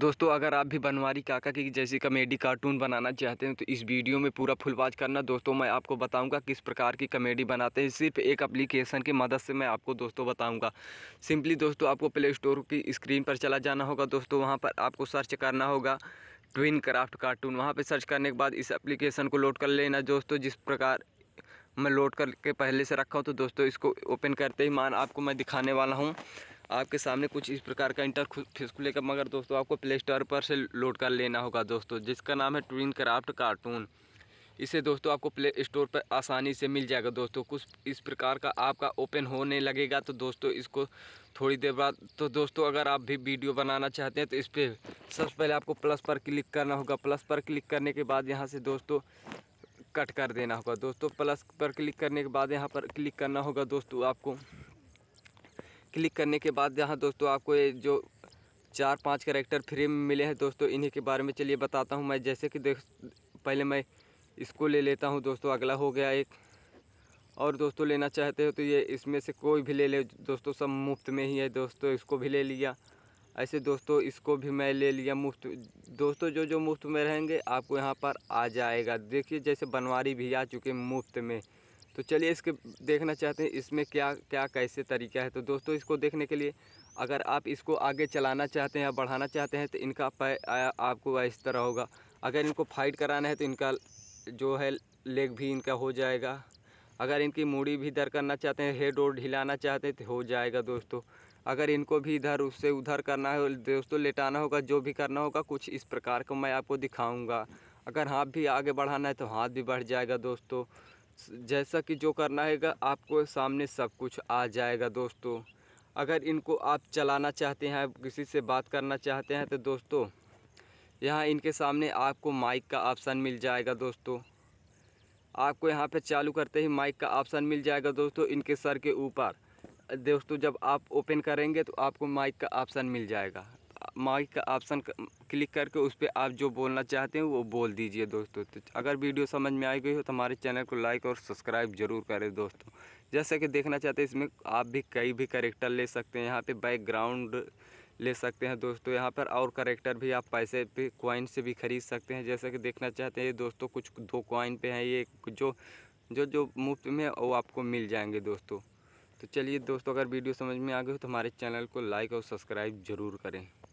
दोस्तों अगर आप भी बनवारी काका की जैसी कमेडी कार्टून बनाना चाहते हैं तो इस वीडियो में पूरा वाच करना दोस्तों मैं आपको बताऊंगा किस प्रकार की कमेडी बनाते हैं सिर्फ एक एप्लीकेशन की मदद से मैं आपको दोस्तों बताऊंगा सिंपली दोस्तों आपको प्ले स्टोर की स्क्रीन पर चला जाना होगा दोस्तों वहाँ पर आपको सर्च करना होगा ट्विन क्राफ्ट कार्टून वहाँ पर सर्च करने के बाद इस एप्लीकेशन को लोड कर लेना दोस्तों जिस प्रकार मैं लोड करके पहले से रखा हूँ तो दोस्तों इसको ओपन करते ही मान आपको मैं दिखाने वाला हूँ आपके सामने कुछ इस प्रकार का इंटरफेस खुलेगा मगर दोस्तों आपको प्ले स्टोर पर से लोड कर लेना होगा दोस्तों जिसका नाम है ट्विन क्राफ्ट कार्टून इसे दोस्तों आपको प्ले स्टोर पर आसानी से मिल जाएगा दोस्तों कुछ इस प्रकार का आपका ओपन होने लगेगा तो दोस्तों इसको थोड़ी देर बाद तो दोस्तों अगर आप भी वीडियो बनाना चाहते हैं तो इस पर सबसे पहले आपको प्लस पर क्लिक करना होगा प्लस पर क्लिक करने के बाद यहाँ से दोस्तों कट कर देना होगा दोस्तों प्लस पर क्लिक करने के बाद यहाँ पर क्लिक करना होगा दोस्तों आपको क्लिक करने के बाद यहाँ दोस्तों आपको ये जो चार पांच करेक्टर फ्री में मिले हैं दोस्तों इन्हीं के बारे में चलिए बताता हूँ मैं जैसे कि देख पहले मैं इसको ले लेता हूँ दोस्तों अगला हो गया एक और दोस्तों लेना चाहते हो तो ये इसमें से कोई भी ले ले दोस्तों सब मुफ्त में ही है दोस्तों इसको भी ले लिया ऐसे दोस्तों इसको भी मैं ले लिया मुफ्त दोस्तों जो जो मुफ्त में रहेंगे आपको यहाँ पर आ जाएगा देखिए जैसे बनवारी भी आ चुके मुफ्त में तो चलिए इसके देखना चाहते हैं इसमें क्या क्या कैसे तरीका है तो दोस्तों इसको देखने के लिए अगर आप इसको आगे चलाना चाहते हैं या बढ़ाना चाहते हैं तो इनका पै आपको इस तरह होगा अगर इनको फाइट कराना है तो इनका जो है लेग भी इनका हो जाएगा अगर इनकी मूड़ी भी इधर करना चाहते हैं हेड और हिलाना चाहते हैं तो हो जाएगा दोस्तों अगर इनको भी इधर उससे उधर करना है दोस्तों लेटाना होगा जो भी करना होगा कुछ इस प्रकार का मैं आपको दिखाऊंगा अगर हाथ भी आगे बढ़ाना है तो हाथ भी बढ़ जाएगा दोस्तों जैसा कि जो करना हैगा आपको सामने सब कुछ आ जाएगा दोस्तों अगर इनको आप चलाना चाहते हैं किसी से बात करना चाहते हैं तो दोस्तों यहाँ इनके सामने आपको माइक का ऑप्शन मिल जाएगा दोस्तों आपको यहाँ पे चालू करते ही माइक का ऑप्शन मिल जाएगा दोस्तों इनके सर के ऊपर दोस्तों जब आप ओपन करेंगे तो आपको माइक का ऑप्शन मिल जाएगा माइक का ऑप्शन क्लिक करके उस पर आप जो बोलना चाहते हैं वो बोल दीजिए दोस्तों तो अगर वीडियो समझ में आई गई हो तो हमारे चैनल को लाइक और सब्सक्राइब जरूर करें दोस्तों जैसे कि देखना चाहते हैं इसमें आप भी कई भी करेक्टर ले सकते हैं यहाँ पर बैकग्राउंड ले सकते हैं दोस्तों यहाँ पर और करेक्टर भी आप पैसे पे कॉइन से भी खरीद सकते हैं जैसे कि देखना चाहते हैं दोस्तों कुछ दो कॉइन पे हैं ये जो जो जो मुफ्त में वो आपको मिल जाएंगे दोस्तों तो चलिए दोस्तों अगर वीडियो समझ में आ गई हो तो हमारे चैनल को लाइक और सब्सक्राइब ज़रूर करें